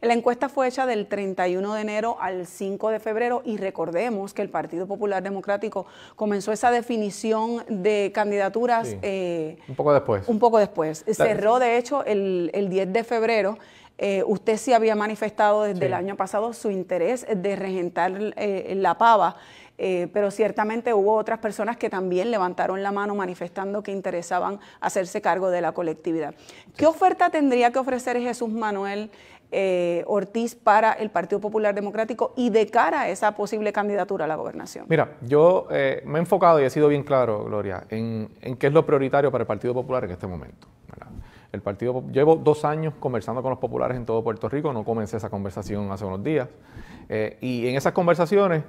La encuesta fue hecha del 31 de enero al 5 de febrero y recordemos que el Partido Popular Democrático comenzó esa definición de candidaturas eh, un poco después. Un poco después. Cerró, de hecho, el, 10 de febrero. Eh, usted sí había manifestado desde el año pasado su interés de regentar eh, la pava eh, pero ciertamente hubo otras personas que también levantaron la mano manifestando que interesaban hacerse cargo de la colectividad. ¿Qué oferta tendría que ofrecer Jesús Manuel eh, Ortiz para el Partido Popular Democrático y de cara a esa posible candidatura a la gobernación? Mira, yo eh, me he enfocado y he sido bien claro, Gloria, en, qué es lo prioritario para el Partido Popular en este momento. El Partido Llevo dos años conversando con los populares en todo Puerto Rico, no comencé esa conversación hace unos días. y en esas conversaciones,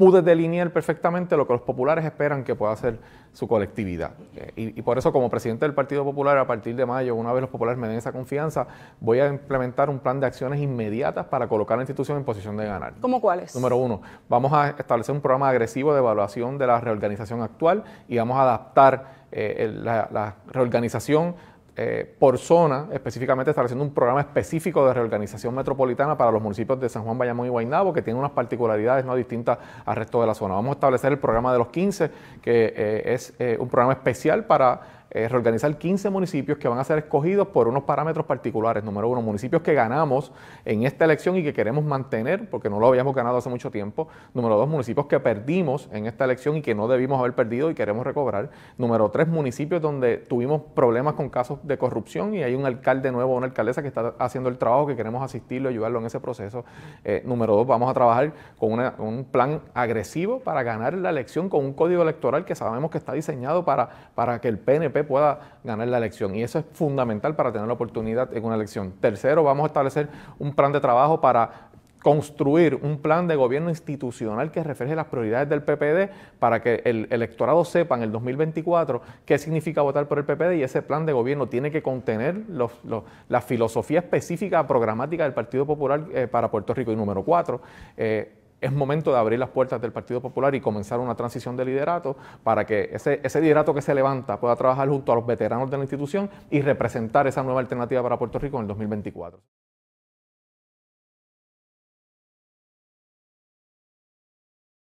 pude delinear perfectamente lo que los populares esperan que pueda hacer su colectividad. Eh, y, por eso, como presidente del Partido Popular, a partir de mayo, una vez los populares me den esa confianza, voy a implementar un plan de acciones inmediatas para colocar a la institución en posición de ganar. ¿Cómo cuáles? Número uno, vamos a establecer un programa agresivo de evaluación de la reorganización actual y vamos a adaptar eh, la, la reorganización eh, por zona, específicamente estableciendo un programa específico de reorganización metropolitana para los municipios de San Juan, Bayamón y Guaynabo, que tiene unas particularidades no distintas al resto de la zona. Vamos a establecer el programa de los 15, que eh, es eh, un programa especial para eh, reorganizar 15 municipios que van a ser escogidos por unos parámetros particulares. Número uno, municipios que ganamos en esta elección y que queremos mantener, porque no lo habíamos ganado hace mucho tiempo. Número dos, municipios que perdimos en esta elección y que no debimos haber perdido y queremos recobrar. Número tres, municipios donde tuvimos problemas con casos de corrupción y hay un alcalde nuevo o una alcaldesa que está haciendo el trabajo, que queremos asistirlo, ayudarlo en ese proceso. Eh, número dos, vamos a trabajar con un plan agresivo para ganar la elección con un código electoral que sabemos que está diseñado para, para que el PNP pueda ganar la elección. Y eso es fundamental para tener la oportunidad en una elección. Tercero, vamos a establecer un plan de trabajo para construir un plan de gobierno institucional que refleje las prioridades del PPD para que el electorado sepa en el 2024 qué significa votar por el PPD y ese plan de gobierno tiene que contener la filosofía específica programática del Partido Popular eh, para Puerto Rico. Y número cuatro, eh, es momento de abrir las puertas del Partido Popular y comenzar una transición de liderato para que ese, liderato que se levanta pueda trabajar junto a los veteranos de la institución y representar esa nueva alternativa para Puerto Rico en el 2024.